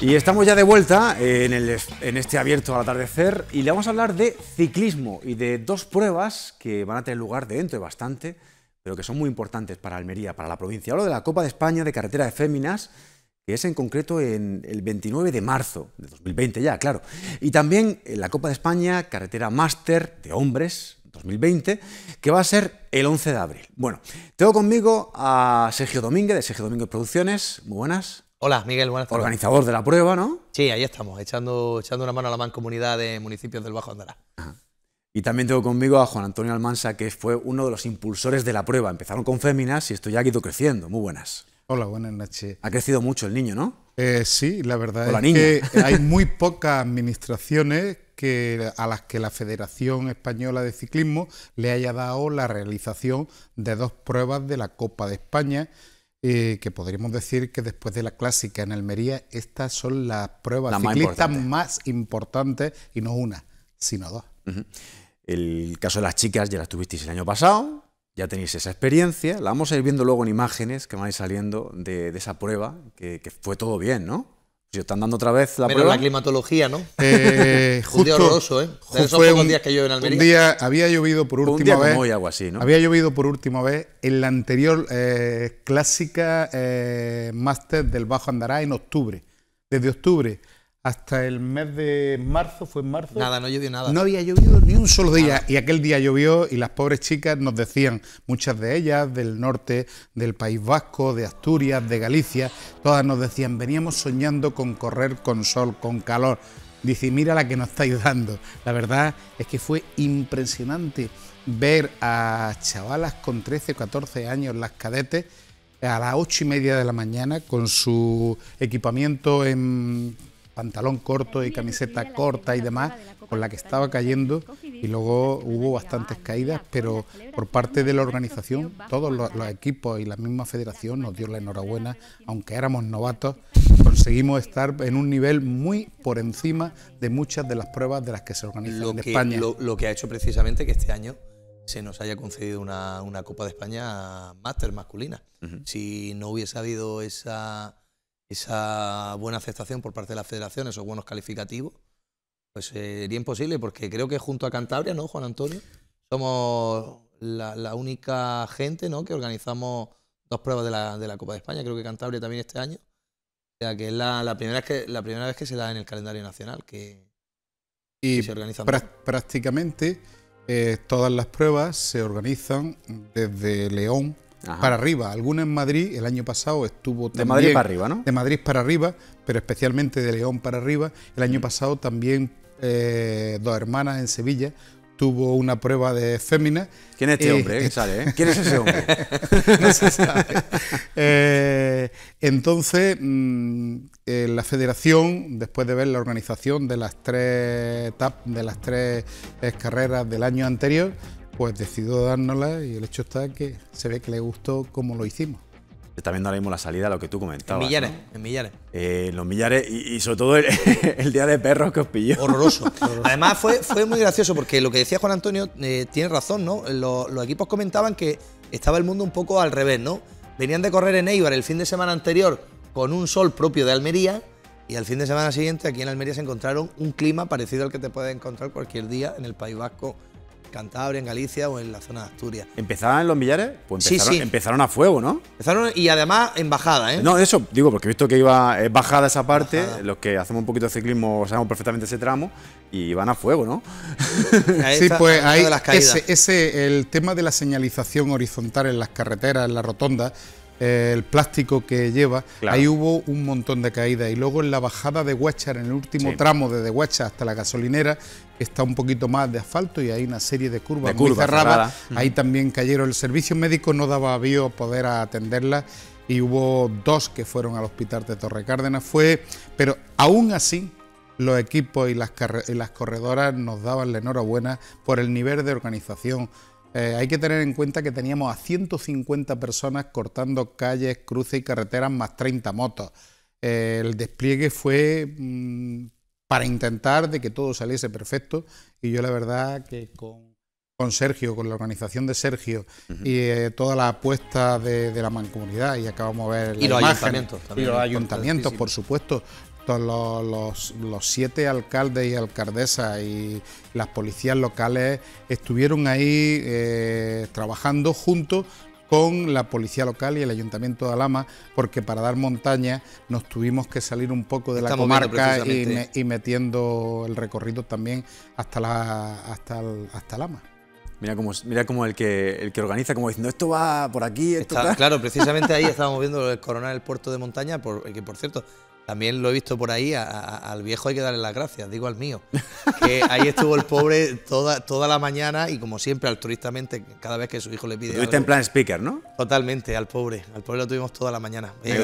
Y estamos ya de vuelta eh, en, este abierto al atardecer y le vamos a hablar de ciclismo y de dos pruebas que van a tener lugar dentro de bastante, pero que son muy importantes para Almería, para la provincia. Hablo de la Copa de España de Carretera de Féminas, que es en concreto el 29 de marzo de 2020 ya, claro. Y también la Copa de España Carretera Máster de Hombres 2020, que va a ser el 11 de abril. Bueno, tengo conmigo a Sergio Domínguez de Sergio Domínguez Producciones. Muy buenas. Hola, Miguel, buenas tardes. Organizador de la prueba, ¿no? Sí, ahí estamos, echando, echando una mano a la mancomunidad de municipios del Bajo Andará. Y también tengo conmigo a Juan Antonio Almansa, que fue uno de los impulsores de la prueba. Empezaron con féminas y esto ya ha ido creciendo. Muy buenas. Hola, buenas noches. Ha crecido mucho el niño, ¿no? Eh, sí, la verdad es que hay muy pocas administraciones que, a las que la Federación Española de Ciclismo le haya dado la realización de dos pruebas de la Copa de España eh, que podríamos decir que después de la clásica en Almería, estas son las pruebas ciclistas más, importantes, y no una, sino dos. El caso de las chicas ya las tuvisteis el año pasado, ya tenéis esa experiencia, la vamos a ir viendo luego en imágenes que vais saliendo de, esa prueba, que, fue todo bien, ¿no? Si están dando otra vez la prueba... prueba. la climatología, ¿no? Eh, justo, un horroroso, ¿eh? esos fue un, días que llueve en Almería. Un día había llovido por última un día vez. Como hoy, algo así, ¿no? Había llovido por última vez en la anterior eh, clásica eh, máster del Bajo Andará en octubre. Desde octubre hasta el mes de marzo, fue en marzo. Nada, no llovió nada. No había llovido ni un solo día. Y aquel día llovió y las pobres chicas nos decían, muchas de ellas del norte, del País Vasco, de Asturias, de Galicia, todas nos decían, veníamos soñando con correr con sol, con calor. Dice, mira la que nos estáis dando. La verdad es que fue impresionante ver a chavalas con 13 o 14 años, las cadetes, a las 8 y media de la mañana con su equipamiento en pantalón corto y camiseta corta y demás, con la que estaba cayendo y luego hubo bastantes caídas, pero por parte de la organización, todos los, equipos y la misma federación nos dio la enhorabuena, aunque éramos novatos, conseguimos estar en un nivel muy por encima de muchas de las pruebas de las que se organizan en España. Lo, que ha hecho precisamente que este año se nos haya concedido una, Copa de España máster masculina. Si no hubiese habido esa esa buena aceptación por parte de la federación, esos buenos calificativos, pues sería imposible, porque creo que junto a Cantabria, ¿no, Juan Antonio? Somos la, única gente ¿no? que organizamos dos pruebas de la, Copa de España, creo que Cantabria también este año. O sea, que es la, primera, que, la primera vez que se da en el calendario nacional, que, y se organizan. prácticamente eh, todas las pruebas se organizan desde León para arriba. Alguna en Madrid, el año pasado estuvo también. De Madrid para arriba, ¿no? De Madrid para arriba, pero especialmente de León para arriba. El año mm. pasado también eh, Dos Hermanas en Sevilla tuvo una prueba de fémina. ¿Quién es este eh, hombre? Eh, sale, ¿Quién es ese hombre? entonces, mm, la federación, después de ver la organización de las tres, TAP, de las tres carreras del año anterior, pues decidió dárnosla y el hecho está que se ve que le gustó como lo hicimos. Está viendo ahora mismo la salida, lo que tú comentabas. En millares, en millares. Eh, en los millares y, sobre todo el, día de perros que os pilló. Horroroso. Además fue, fue muy gracioso porque lo que decía Juan Antonio eh, tiene razón, ¿no? Los, los equipos comentaban que estaba el mundo un poco al revés, ¿no? Venían de correr en Eibar el fin de semana anterior con un sol propio de Almería y al fin de semana siguiente aquí en Almería se encontraron un clima parecido al que te puedes encontrar cualquier día en el País Vasco Cantabria, en Galicia o en la zona de Asturias. ¿Empezaban en los millares? Pues empezaron, empezaron a fuego, ¿no? Empezaron y además en bajada, ¿eh? No, eso, digo, porque he visto que iba eh, bajada esa parte, los que hacemos un poquito de ciclismo sabemos perfectamente ese tramo y van a fuego, ¿no? sí, pues ahí ese, el tema de la señalización horizontal en las carreteras, en la rotonda, eh, el plástico que lleva, ahí hubo un montón de caídas. Y luego en la bajada de Huachar, en el último tramo desde Huachar hasta la gasolinera, está un poquito más de asfalto y hay una serie de curvas, muy cerradas. Ahí también cayeron. El servicio médico no daba avío poder atenderla... y hubo dos que fueron al hospital de Torre Cárdenas. Fue, pero aún así, los equipos y las, las corredoras nos daban la enhorabuena por el nivel de organización. Eh, hay que tener en cuenta que teníamos a 150 personas cortando calles, cruces y carreteras, más 30 motos. Eh, el despliegue fue mm, para intentar de que todo saliese perfecto. Y yo la verdad que con, con Sergio, con la organización de Sergio y eh, toda la apuesta de, la mancomunidad, y acabamos de ver y los ayuntamientos los ayuntamientos, por supuesto. Todos los, siete alcaldes y alcaldesas y las policías locales estuvieron ahí eh, trabajando juntos con la policía local y el ayuntamiento de Alama, porque para dar montaña nos tuvimos que salir un poco de la comarca y, metiendo el recorrido también hasta, la, hasta, hasta Alama. Mira como, mira como el, que, el que organiza, como diciendo, esto va por aquí, esto Está, Claro, precisamente ahí estábamos viendo el coronel del puerto de montaña, que por cierto, también lo he visto por ahí, al viejo hay que darle las gracias, digo al mío. Que ahí estuvo el pobre toda, toda la mañana y como siempre altruistamente cada vez que su hijo le pide. Estuviste en plan speaker, ¿no? Totalmente, al pobre. Al pobre lo tuvimos toda la mañana. Esta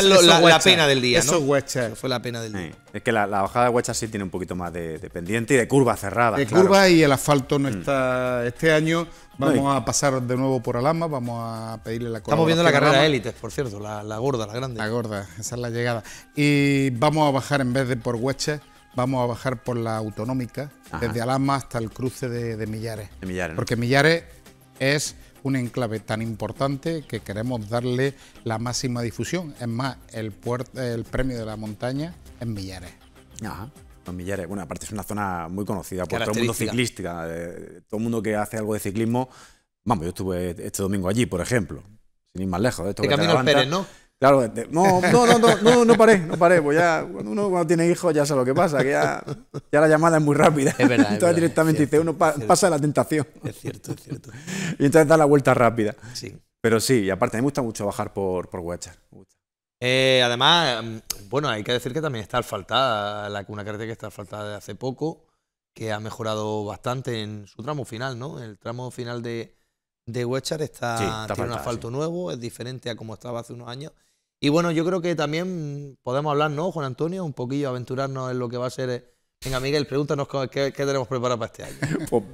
es la, pena del día, ¿no? fue la pena del día. Es que la, bajada de Huecha sí tiene un poquito más de, pendiente y de curva cerrada. De curva y el asfalto no mm. está. Este año vamos a pasar de nuevo por Alama, vamos a pedirle la Estamos viendo la carrera élites, por cierto, la, gorda, la grande. La gorda, esa es la llegada. Y vamos a bajar en vez de por Huechas, vamos a bajar por la autonómica, desde Alama hasta el cruce de, Millares. De Millares. Porque Millares es un enclave tan importante que queremos darle la máxima difusión. Es más, el, el premio de la montaña en Millares. Ajá. en Millares, bueno, aparte es una zona muy conocida por todo el mundo ciclística. Eh, todo el mundo que hace algo de ciclismo. Vamos, yo estuve este domingo allí, por ejemplo. Sin ir más lejos. De ¿eh? esto Pérez, ¿no? Claro, no, no, no, no, no, paré, no paré. Pues ya, cuando uno tiene hijos ya sabe lo que pasa, que ya, la llamada es muy rápida. Es verdad. entonces directamente dice, uno pasa la tentación. Es cierto, es cierto. y entonces da la vuelta rápida. Sí. Pero sí, y aparte, a mí me gusta mucho bajar por, por eh, además, mm, bueno, hay que decir que también está asfaltada, la, cuna carretera que está asfaltada de hace poco, que ha mejorado bastante en su tramo final, ¿no? El tramo final de, de está, tiene un asfalto nuevo, es diferente a como estaba hace unos años y bueno, yo creo que también podemos hablar, ¿no, Juan Antonio? Un poquillo, aventurarnos en lo que va a ser. Eh, venga, Miguel, pregúntanos qué, qué tenemos preparado para este año. Pues,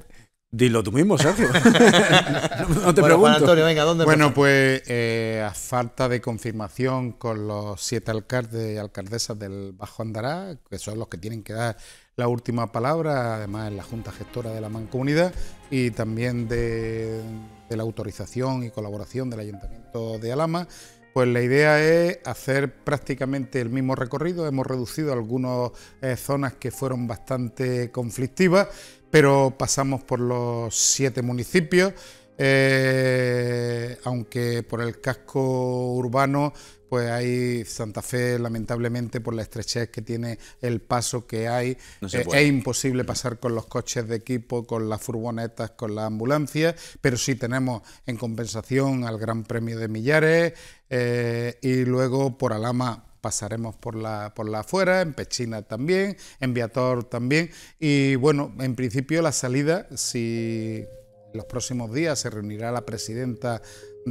dilo tú mismo, Sergio. no, te bueno, pregunto. Juan Antonio, venga, ¿dónde Bueno, pues eh, a falta de confirmación con los siete alcaldes y alcaldesas del Bajo Andará, que son los que tienen que dar la última palabra, además en la Junta Gestora de la Mancomunidad y también de, de la autorización y colaboración del Ayuntamiento de Alama. Pues la idea es hacer prácticamente el mismo recorrido. Hemos reducido algunas eh, zonas que fueron bastante conflictivas, pero pasamos por los siete municipios. Eh, aunque por el casco urbano pues ahí Santa Fe, lamentablemente, por la estrechez que tiene el paso que hay, eh, es imposible pasar con los coches de equipo, con las furgonetas, con las ambulancias, pero sí tenemos en compensación al Gran Premio de Millares eh, y luego por Alama pasaremos por la, por la afuera, en Pechina también, en Viator también, y bueno, en principio la salida, si los próximos días se reunirá la presidenta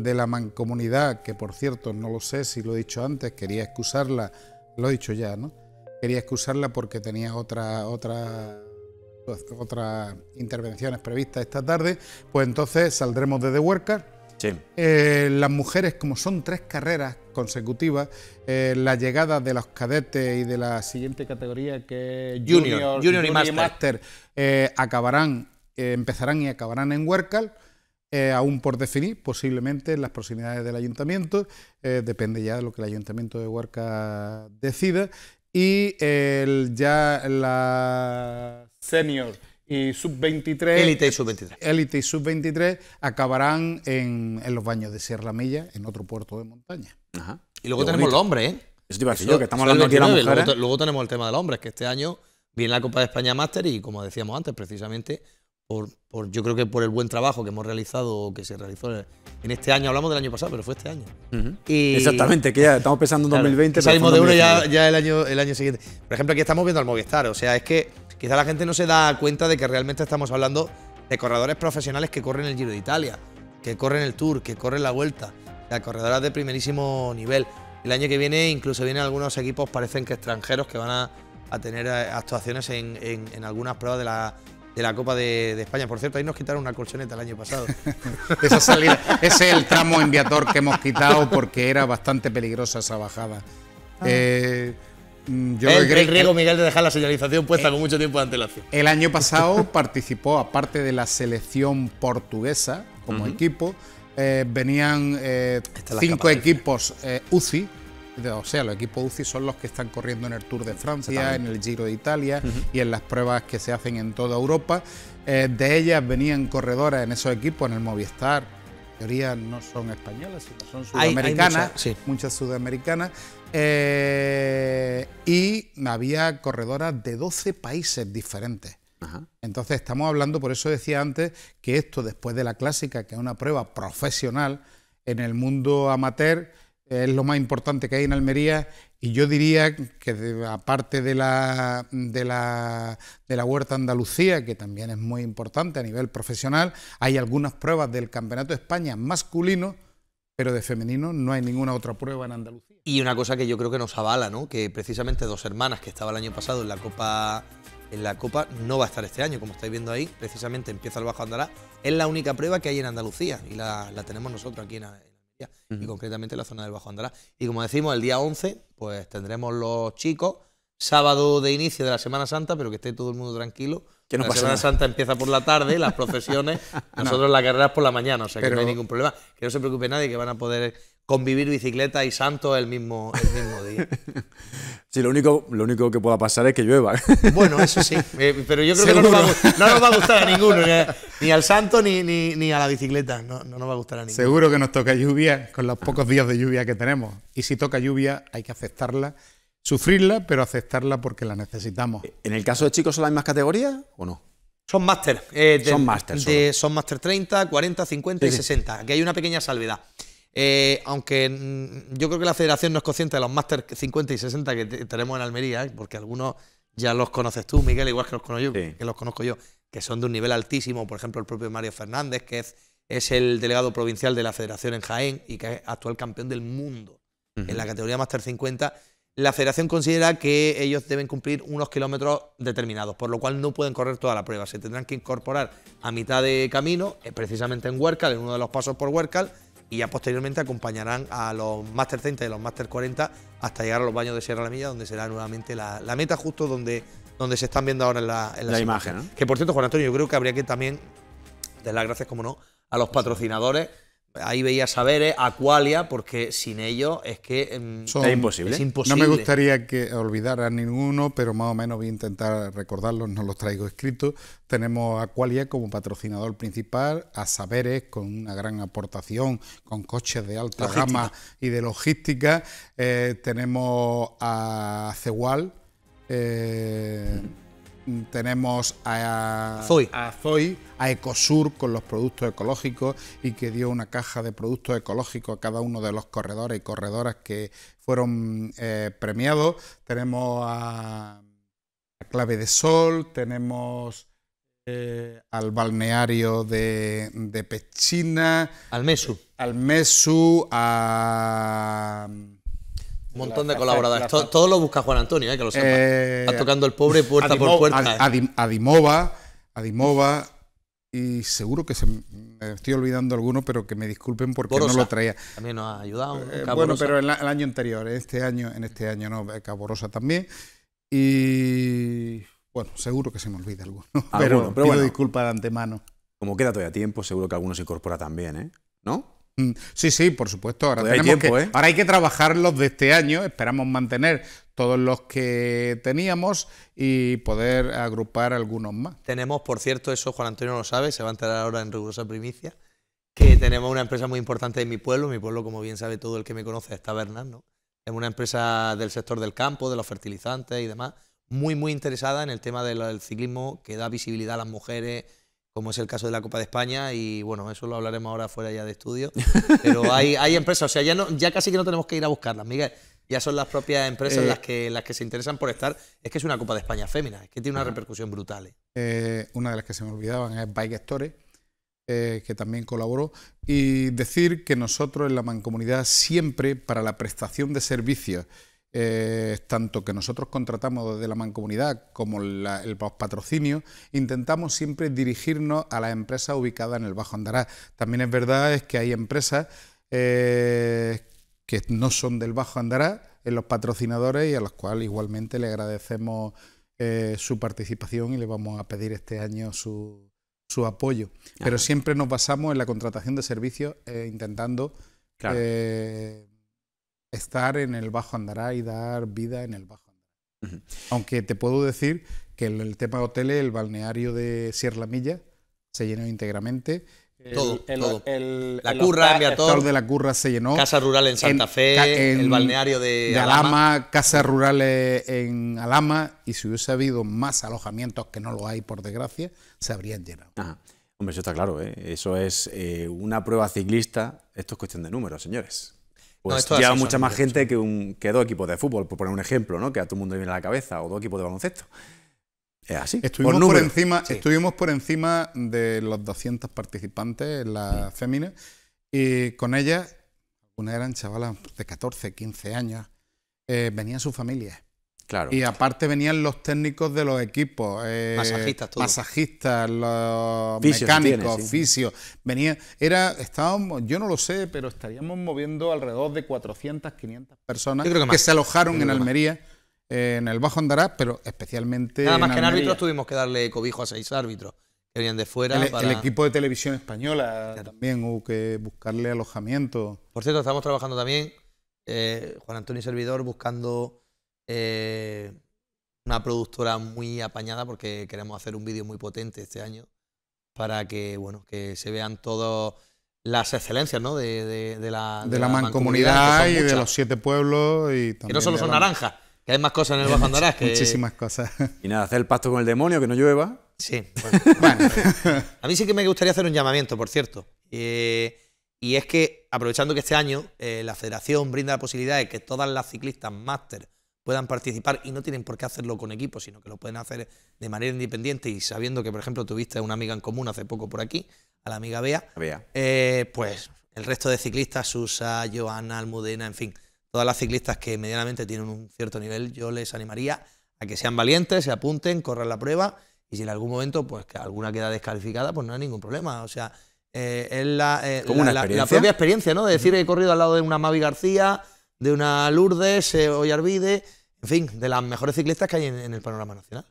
de la mancomunidad, que por cierto no lo sé si lo he dicho antes, quería excusarla, lo he dicho ya, ¿no? Quería excusarla porque tenía otra, otra, otras intervenciones previstas esta tarde, pues entonces saldremos de The Worker. Eh, las mujeres, como son tres carreras consecutivas, eh, la llegada de los cadetes y de la siguiente categoría que es Junior, junior, y Master, eh, acabarán, empezarán y acabarán en Huercal. Eh, aún por definir, posiblemente en las proximidades del ayuntamiento, eh, depende ya de lo que el ayuntamiento de Huarca decida, y ya la senior y sub-23. Élite y sub-23. Élite y sub-23 acabarán en, los baños de Sierra Milla, en otro puerto de montaña. Y luego tenemos los el hombre, ¿eh? Eso te iba a decir yo, que estamos hablando aquí de las mujeres. Luego, tenemos el tema del hombre, que este año viene la Copa de España Master y, como decíamos antes, precisamente por, yo creo que por el buen trabajo que hemos realizado, o que se realizó en este año, hablamos del año pasado, pero fue este año. Exactamente, que ya estamos pensando en 2020. salimos de uno ya, el, año, el año siguiente. Por ejemplo, aquí estamos viendo al Movistar, o sea, es que quizá la gente no se da cuenta de que realmente estamos hablando de corredores profesionales que corren el Giro de Italia, que corren el Tour, que corren la Vuelta, o corredoras de primerísimo nivel. El año que viene incluso vienen algunos equipos, parecen que extranjeros, que van a, tener eh, actuaciones en algunas pruebas de la de la Copa de, España. Por cierto, ahí nos quitaron una colchoneta el año pasado. esa salida, ese es el tramo enviator que hemos quitado porque era bastante peligrosa esa bajada. Ah. Eh, mm, yo el, riego eh, Miguel, de dejar la señalización puesta eh, con mucho tiempo de antelación. El año pasado participó, aparte de la selección portuguesa como equipo, venían cinco equipos UCI o sea, los equipos UCI son los que están corriendo en el Tour de Francia, en el Giro de Italia y en las pruebas que se hacen en toda Europa. Eh, de ellas venían corredoras en esos equipos, en el Movistar. En teoría no son españolas, sino son sudamericanas, muchas, sudamericanas. Eh, y había corredoras de 12 países diferentes. Entonces estamos hablando, por eso decía antes, que esto después de la clásica, que es una prueba profesional, en el mundo amateur es lo más importante que hay en Almería y yo diría que aparte de la, de la, de la Huerta Andalucía, que también es muy importante a nivel profesional, hay algunas pruebas del Campeonato de España masculino, pero de femenino no hay ninguna otra prueba en Andalucía. Y una cosa que yo creo que nos avala, ¿no? que precisamente dos hermanas que estaba el año pasado en la Copa en la Copa no va a estar este año, como estáis viendo ahí, precisamente empieza el Bajo Andalá, es la única prueba que hay en Andalucía y la, la tenemos nosotros aquí en, y concretamente la zona del Bajo Andalá. Y como decimos, el día 11, pues tendremos los chicos, sábado de inicio de la Semana Santa, pero que esté todo el mundo tranquilo. Que la Semana Santa empieza por la tarde, las procesiones, nosotros las la carrera por la mañana, o sea que no hay ningún problema. Que no se preocupe nadie, que van a poder convivir bicicleta y santo el mismo, día. Sí, lo único, lo único que pueda pasar es que llueva. Bueno, eso sí, eh, pero yo creo que no nos, va, a gustar a ninguno, ni, al santo ni, ni, a la bicicleta, no, nos va a gustar a ninguno. Seguro que nos toca lluvia con los pocos días de lluvia que tenemos. Y si toca lluvia hay que aceptarla, sufrirla, pero aceptarla porque la necesitamos. ¿En el caso de chicos son las mismas categorías o no? Son máster. Eh, son máster. Son máster 30, 40, 50 y 60. Aquí hay una pequeña salvedad. Eh, aunque mm, yo creo que la federación no es consciente de los máster 50 y 60 que tenemos en Almería, ¿eh? porque algunos ya los conoces tú, Miguel, igual que los conozco yo, que son de un nivel altísimo, por ejemplo, el propio Mario Fernández, que es, el delegado provincial de la federación en Jaén y que es actual campeón del mundo en la categoría Master 50. La federación considera que ellos deben cumplir unos kilómetros determinados, por lo cual no pueden correr toda la prueba. Se tendrán que incorporar a mitad de camino, eh, precisamente en Huércal, en uno de los pasos por Huércal, y ya posteriormente acompañarán a los Master 30 y los Master 40 hasta llegar a los baños de Sierra La Milla, donde será nuevamente la, meta justo donde, donde se están viendo ahora en la, imagen. Que por cierto, Juan Antonio, yo creo que habría que también dar las gracias, como no, a los patrocinadores Ahí veía Saberes, Aqualia, porque sin ellos es que em, es, imposible. No me gustaría que olvidara ninguno, pero más o menos voy a intentar recordarlos, no los traigo escritos. Tenemos a Aqualia como patrocinador principal, a Saberes con una gran aportación, con coches de alta gama y de logística. Eh, tenemos a Cewal. Eh, tenemos a Zoy, a Ecosur con los productos ecológicos y que dio una caja de productos ecológicos a cada uno de los corredores y corredoras que fueron eh, premiados. Tenemos a, Clave de Sol, tenemos eh, al balneario de, de Pechina, al Mesu, al Mesu, a un montón de colaboradores. Todo, lo busca Juan Antonio, eh, que lo sepa. Eh, Está tocando el pobre puerta por puerta. Eh. Dimova Adimova, Adimova, y seguro que se me estoy olvidando alguno, pero que me disculpen porque no lo traía. También nos ha ayudado. bueno, pero el, año anterior, este año, en este año no, Caborosa también. Y bueno, seguro que se me olvida alguno. pero, pido disculpas de antemano. Como queda todavía tiempo, seguro que alguno se incorpora también, ¿eh? ¿No? Mm, sí, sí, por supuesto. Ahora, pues hay tiempo, que, ¿eh? ahora hay que trabajar los de este año. Esperamos mantener todos los que teníamos y poder agrupar algunos más. Tenemos, por cierto, eso Juan Antonio lo sabe, se va a enterar ahora en rigurosa primicia, que tenemos una empresa muy importante en mi pueblo. Mi pueblo, como bien sabe todo el que me conoce, es Tabernas, ¿no? Es una empresa del sector del campo, de los fertilizantes y demás, muy, muy interesada en el tema del ciclismo que da visibilidad a las mujeres, como es el caso de la Copa de España, y bueno, eso lo hablaremos ahora fuera ya de estudio, pero hay, empresas, o sea, ya, no, ya casi que no tenemos que ir a buscarlas, Miguel, ya son las propias empresas eh, las, que, las que se interesan por estar, es que es una Copa de España fémina, es que tiene una repercusión brutal. ¿eh? Eh, una de las que se me olvidaban es Bike Store, que también colaboró, y decir que nosotros en la mancomunidad siempre para la prestación de servicios eh, tanto que nosotros contratamos desde la mancomunidad como el patrocinio, intentamos siempre dirigirnos a las empresas ubicadas en el Bajo Andará. También es verdad es que hay empresas eh, que no son del Bajo Andará, en los patrocinadores y a los cuales igualmente le agradecemos eh, su participación y le vamos a pedir este año su, apoyo. Pero siempre nos basamos en la contratación de servicios intentando estar en el Bajo Andará y dar vida en el Bajo Andará. Aunque te puedo decir que el, tema de hoteles, el balneario de Sierra Milla, se llenó íntegramente. todo, todo. la curra, el sector de la curra se llenó. Casa rural en Santa Fe, el balneario de, Alama. casa Casas rurales eh, en Alama. Y si hubiese habido más alojamientos, que no lo hay por desgracia, se habrían llenado. Hombre, eso está claro. ¿eh? Eso es eh, una prueba ciclista. Esto es cuestión de números, señores pues mucha más gente que, un, que dos equipos de fútbol, por poner un ejemplo, ¿no? que a todo el mundo le viene a la cabeza, o dos equipos de baloncesto. Es así. Estuvimos por, encima, estuvimos por encima de los 200 participantes, en la fémina. y con ellas, una gran chavalas de 14, 15 años, eh, venían sus familias. Y aparte venían los técnicos de los equipos, eh, masajistas, los mecánicos, oficios. Venía, era, estábamos, yo no lo sé, pero estaríamos moviendo alrededor de 400, 500 personas que, se alojaron en Almería, eh, en el Bajo Andarás, pero especialmente. Nada más que en árbitros tuvimos que darle cobijo a seis árbitros que venían de fuera. El, equipo de televisión española también hubo que buscarle alojamiento. Por cierto, estamos trabajando también, eh, Juan Antonio Servidor, buscando eh, una productora muy apañada porque queremos hacer un vídeo muy potente este año para que, bueno, que se vean todas las excelencias ¿no? de, de, la, mancomunidad, y de los siete pueblos. Y que no solo son naranjas, que hay más cosas en el Bajo Andorás. Que... Muchísimas cosas. Y nada, hacer el pacto con el demonio, que no llueva. Sí. a mí sí que me gustaría hacer un llamamiento, por cierto. Eh, y es que, aprovechando que este año eh, la federación brinda la posibilidad de que todas las ciclistas máster puedan participar y no tienen por qué hacerlo con equipo, sino que lo pueden hacer de manera independiente y sabiendo que, por ejemplo, tuviste una amiga en común hace poco por aquí, a la amiga Bea, eh, pues el resto de ciclistas, Susa, Joana, Almudena, en fin, todas las ciclistas que medianamente tienen un cierto nivel, yo les animaría a que sean valientes, se apunten, corran la prueba y si en algún momento pues que alguna queda descalificada, pues no hay ningún problema. O sea, eh, es la, eh, propia experiencia, ¿no? De decir, he corrido al lado de una Mavi García, de una Lourdes, Ollarvide, en fin, de las mejores ciclistas que hay en, el panorama nacional.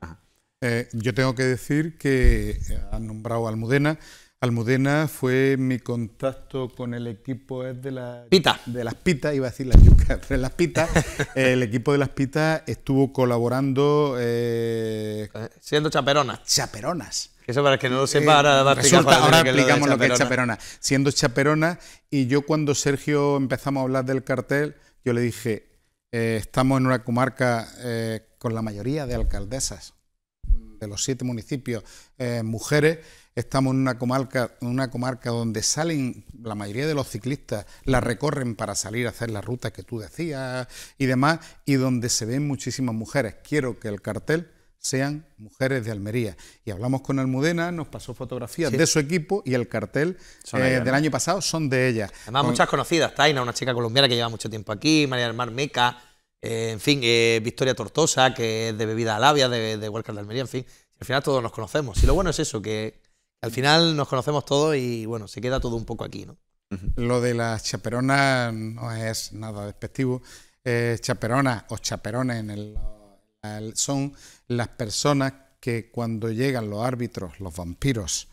Eh, yo tengo que decir que eh, han nombrado a Almudena. Almudena fue mi contacto con el equipo de, la, de las Pitas, iba a decir las de las Pitas. el equipo de las Pitas estuvo colaborando. Eh, siendo chaperonas. Chaperonas. Eso para que no lo sepa, ahora eh, ahora explicamos lo, lo que es chaperona. Siendo chaperona, y yo cuando Sergio empezamos a hablar del cartel, yo le dije, eh, estamos en una comarca eh, con la mayoría de alcaldesas de los siete municipios, eh, mujeres. Estamos en una comarca, una comarca donde salen la mayoría de los ciclistas, la recorren para salir a hacer la ruta que tú decías y demás, y donde se ven muchísimas mujeres. Quiero que el cartel sean mujeres de Almería. Y hablamos con Almudena, nos pasó fotografías de su equipo y el cartel eh, del año pasado son de ella. Además, muchas conocidas, Taina, una chica colombiana que lleva mucho tiempo aquí, María del Mar Meca, eh, en fin, eh, Victoria Tortosa, que es de Bebida Alavia, de, de de Almería, en fin. Al final todos nos conocemos. Y lo bueno es eso, que al final nos conocemos todos y bueno, se queda todo un poco aquí, ¿no? Lo de las chaperonas no es nada despectivo. chaperonas o chaperones en el son las personas que cuando llegan los árbitros, los vampiros,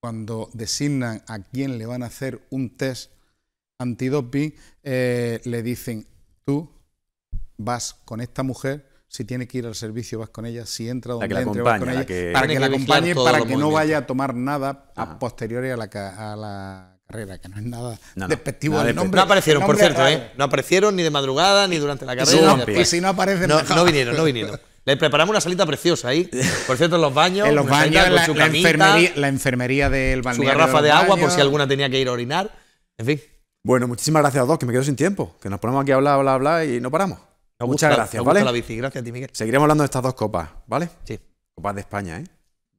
cuando designan a quién le van a hacer un test antidoping, eh, le dicen, tú vas con esta mujer, si tiene que ir al servicio vas con ella, si entra donde la con ella, para que, la acompañe, para que no vaya a tomar nada a posteriori a la que no es nada despectivo no, nombre. No aparecieron, por cierto, ¿eh? No aparecieron ni de madrugada ni durante la carrera. No, y si no aparecen, no, vinieron, no vinieron. Les preparamos una salita preciosa ahí. Por cierto, en los baños. En los baños, la, la, enfermería, del balneario. Su garrafa de, agua, por si alguna tenía que ir a orinar. En fin. Bueno, muchísimas gracias a dos, que me quedo sin tiempo. Que nos ponemos aquí a hablar, hablar, hablar y no paramos. Muchas gracias, ¿vale? la gracias Miguel. Seguiremos hablando de estas dos copas, ¿vale? Sí. Copas de España, ¿eh?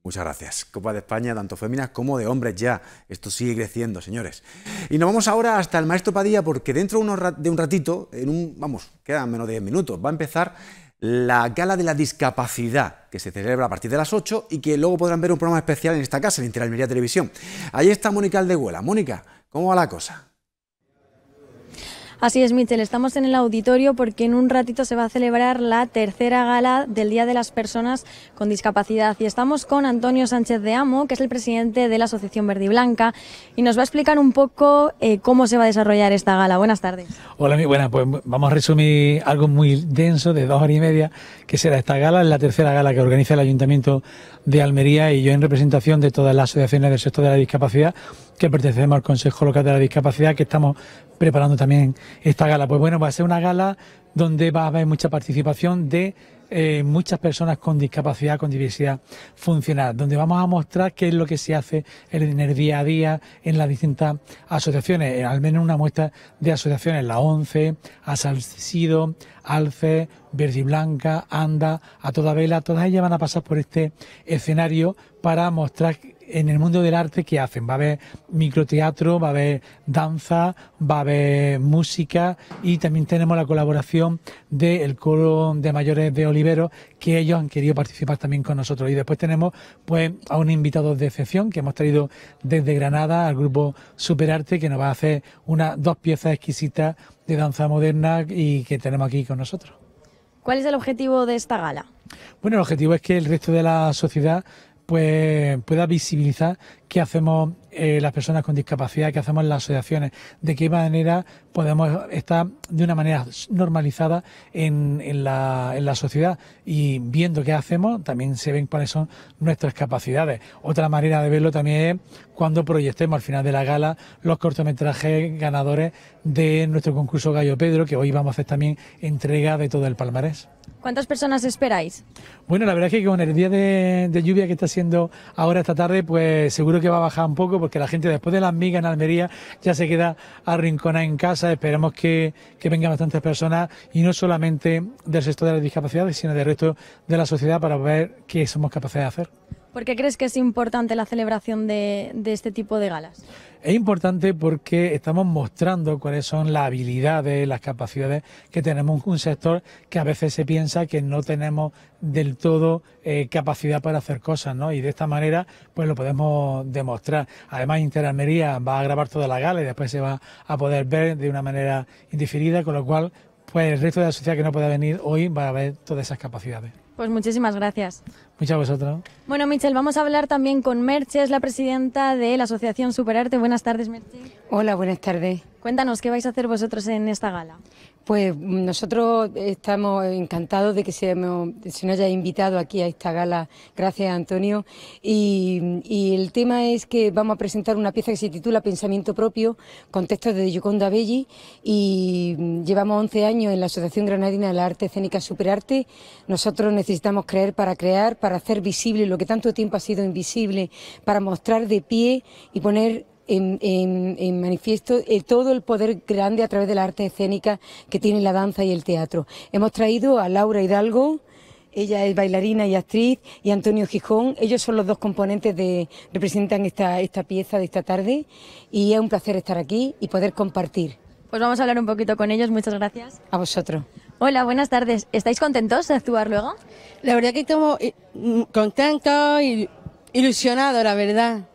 Muchas gracias. Copa de España, tanto féminas como de hombres ya. Esto sigue creciendo, señores. Y nos vamos ahora hasta el maestro Padilla porque dentro de un ratito, en un, vamos, quedan menos de 10 minutos, va a empezar la gala de la discapacidad que se celebra a partir de las 8 y que luego podrán ver un programa especial en esta casa, en Interalmería Televisión. Ahí está Mónica Aldehuela. Mónica, ¿cómo va la cosa? Así es, Michel, estamos en el auditorio porque en un ratito se va a celebrar la tercera gala del Día de las Personas con Discapacidad y estamos con Antonio Sánchez de Amo, que es el presidente de la Asociación Verde y Blanca y nos va a explicar un poco eh, cómo se va a desarrollar esta gala. Buenas tardes. Hola, muy buenas. Pues vamos a resumir algo muy denso de dos horas y media que será esta gala, es la tercera gala que organiza el Ayuntamiento de Almería y yo en representación de todas las asociaciones del sector de la discapacidad que pertenecemos al Consejo Local de la Discapacidad, que estamos preparando también esta gala. Pues bueno, va a ser una gala donde va a haber mucha participación de eh, muchas personas con discapacidad, con diversidad funcional, donde vamos a mostrar qué es lo que se hace en el día a día en las distintas asociaciones, eh, al menos una muestra de asociaciones, la ONCE, Asalcido, ALCE, Verde Blanca, ANDA, a toda vela, todas ellas van a pasar por este escenario para mostrar en el mundo del arte, que hacen? Va a haber microteatro, va a haber danza, va a haber música y también tenemos la colaboración del coro de mayores de Olivero, que ellos han querido participar también con nosotros. Y después tenemos pues a un invitado de excepción que hemos traído desde Granada al grupo Superarte, que nos va a hacer unas dos piezas exquisitas de danza moderna y que tenemos aquí con nosotros. ¿Cuál es el objetivo de esta gala? Bueno, el objetivo es que el resto de la sociedad pueda visibilizar ...qué hacemos eh, las personas con discapacidad, ...qué hacemos las asociaciones, de qué manera podemos estar de una manera normalizada en, la, sociedad y viendo qué hacemos también se ven cuáles son nuestras capacidades. Otra manera de verlo también es cuando proyectemos al final de la gala los cortometrajes ganadores de nuestro concurso Gallo Pedro, que hoy vamos a hacer también entrega de todo el palmarés. ¿Cuántas personas esperáis? Bueno, la verdad es que con el día de, de lluvia que está siendo ahora esta tarde, pues seguro que que va a bajar un poco porque la gente después de las migas en Almería ya se queda arrinconada en casa. Esperemos que, que vengan bastantes personas y no solamente del sector de las discapacidades, sino del resto de la sociedad para ver qué somos capaces de hacer. ¿Por qué crees que es importante la celebración de, este tipo de galas? Es importante porque estamos mostrando cuáles son las habilidades, las capacidades que tenemos un sector que a veces se piensa que no tenemos del todo eh, capacidad para hacer cosas, ¿no? Y de esta manera, pues lo podemos demostrar. Además, Interalmería va a grabar toda la gala y después se va a poder ver de una manera indiferida, con lo cual, pues el resto de la sociedad que no pueda venir hoy va a ver todas esas capacidades. Pues muchísimas gracias. Muchas vosotras. Bueno, Michelle, vamos a hablar también con Merche, es la presidenta de la Asociación Superarte. Buenas tardes, Merche. Hola, buenas tardes. Cuéntanos, ¿qué vais a hacer vosotros en esta gala? Pues mm, nosotros estamos encantados de que se, nos haya invitado aquí a esta gala, gracias Antonio. Y, el tema es que vamos a presentar una pieza que se titula Pensamiento Propio, contexto de Gioconda Belli, y mm, llevamos 11 años en la Asociación Granadina de la Arte Escénica Superarte. Nosotros necesitamos creer para crear, para hacer visible lo que tanto tiempo ha sido invisible, para mostrar de pie y poner en, manifiesto eh, todo el poder grande a través de la arte escénica que tiene la danza y el teatro. Hemos traído a Laura Hidalgo, ella es bailarina y actriz, y Antonio Gijón. Ellos son los dos componentes que representan esta, esta pieza de esta tarde y es un placer estar aquí y poder compartir. Pues vamos a hablar un poquito con ellos. Muchas gracias. A vosotros. Hola, buenas tardes. ¿Estáis contentos de actuar luego? La verdad que estamos eh, mm, contentos y ilusionados, la verdad.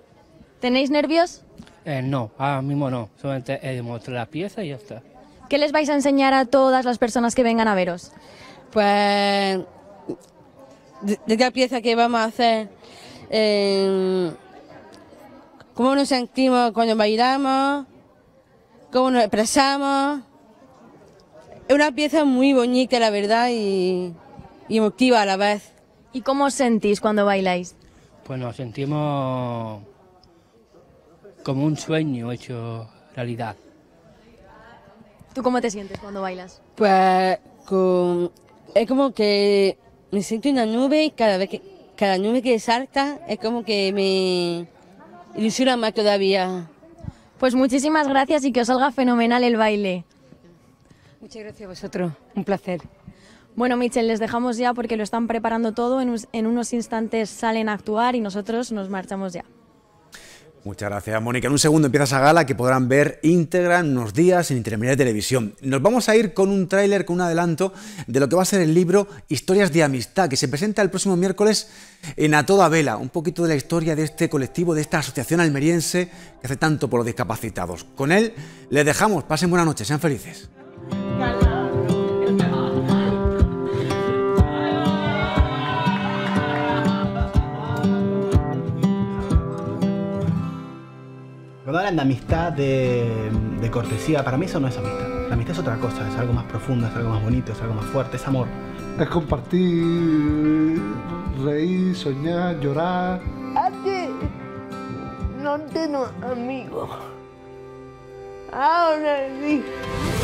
¿Tenéis nervios? Eh, no, ahora mismo no, solamente he demostrado la pieza y ya está. ¿Qué les vais a enseñar a todas las personas que vengan a veros? Pues de, la pieza que vamos a hacer, em, cómo nos sentimos cuando bailamos, cómo nos expresamos. Es una pieza muy bonita, la verdad, y, y emotiva a la vez. ¿Y cómo os sentís cuando bailáis? Pues nos sentimos como un sueño hecho realidad. ¿Tú cómo te sientes cuando bailas? Pues es como que me siento en una nube y cada vez que cada nube que salta es como que me ilusiona más todavía. Pues muchísimas gracias y que os salga fenomenal el baile. Muchas gracias a vosotros, un placer. Bueno, Michelle, les dejamos ya porque lo están preparando todo. en unos instantes salen a actuar y nosotros nos marchamos ya. Muchas gracias, Mónica. En un segundo empieza esa gala que podrán ver íntegra en unos días en Intermedia de Televisión. Nos vamos a ir con un tráiler, con un adelanto de lo que va a ser el libro Historias de Amistad, que se presenta el próximo miércoles en A Toda Vela. Un poquito de la historia de este colectivo, de esta asociación almeriense que hace tanto por los discapacitados. Con él les dejamos. Pasen buena noche, sean felices. Cuando hablan de amistad, de, cortesía, para mí eso no es amistad. La amistad es otra cosa, es algo más profundo, es algo más bonito, es algo más fuerte, es amor. Es compartir, reír, soñar, llorar. Antes no tengo amigos. Ahora sí.